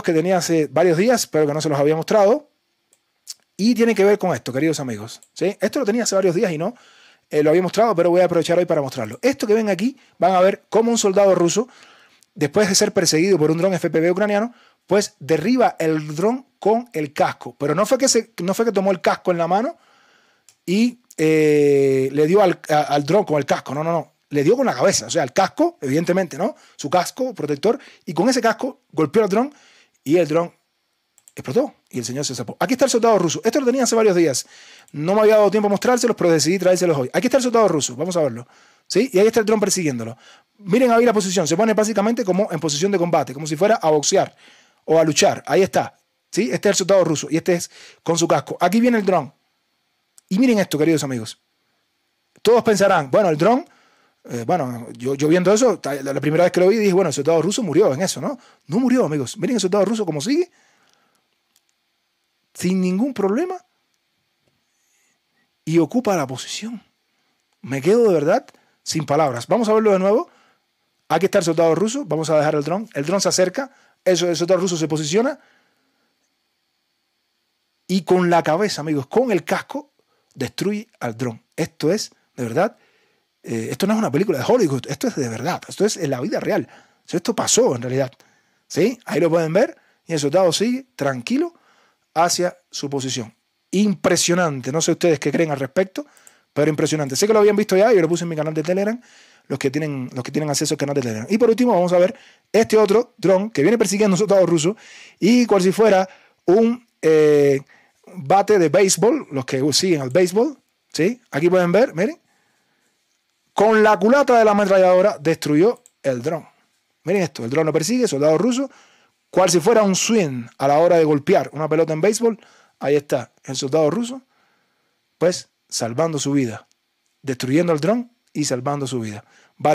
que tenía hace varios días, pero que no se los había mostrado. Y tiene que ver con esto, queridos amigos. ¿sí? Esto lo tenía hace varios días y no eh, lo había mostrado, pero voy a aprovechar hoy para mostrarlo. Esto que ven aquí, van a ver cómo un soldado ruso, después de ser perseguido por un dron FPV ucraniano, pues derriba el dron con el casco. Pero no fue que, se, no fue que tomó el casco en la mano y eh, le dio al, al dron con el casco. No, no, no. Le dio con la cabeza. O sea, el casco, evidentemente, ¿no? Su casco protector. Y con ese casco golpeó al dron y el dron explotó y el señor se zapó. Aquí está el soldado ruso. Esto lo tenía hace varios días. No me había dado tiempo a mostrárselos, pero decidí traérselos hoy. Aquí está el soldado ruso. Vamos a verlo. ¿Sí? Y ahí está el dron persiguiéndolo. Miren ahí la posición. Se pone básicamente como en posición de combate, como si fuera a boxear o a luchar. Ahí está. ¿Sí? Este es el soldado ruso y este es con su casco. Aquí viene el dron. Y miren esto, queridos amigos. Todos pensarán, bueno, el dron eh, bueno, yo, viendo eso, la primera vez que lo vi dije, bueno, el soldado ruso murió en eso, ¿no? No murió, amigos. Miren el soldado ruso como sigue. Sin ningún problema. Y ocupa la posición. Me quedo de verdad sin palabras. Vamos a verlo de nuevo. Aquí está el soldado ruso. Vamos a dejar el dron. El dron se acerca. Eso, el soldado ruso se posiciona. Y con la cabeza, amigos, con el casco, destruye al dron. Esto es, de verdad, eh, esto no es una película de Hollywood, esto es de verdad, esto es en la vida real. esto pasó en realidad. ¿Sí? Ahí lo pueden ver y el soldado sigue tranquilo hacia su posición. Impresionante, no sé ustedes qué creen al respecto, pero impresionante. Sé que lo habían visto ya, yo lo puse en mi canal de Telegram, los que tienen, los que tienen acceso al canal de Telegram. Y por último vamos a ver este otro dron que viene persiguiendo a un soldado ruso y cual si fuera un eh, bate de béisbol, los que siguen al béisbol, ¿sí? Aquí pueden ver, miren, con la culata de la ametralladora destruyó el dron. Miren esto, el dron lo persigue, soldado ruso, cual si fuera un swing a la hora de golpear una pelota en béisbol, ahí está el soldado ruso, pues salvando su vida, destruyendo el dron y salvando su vida.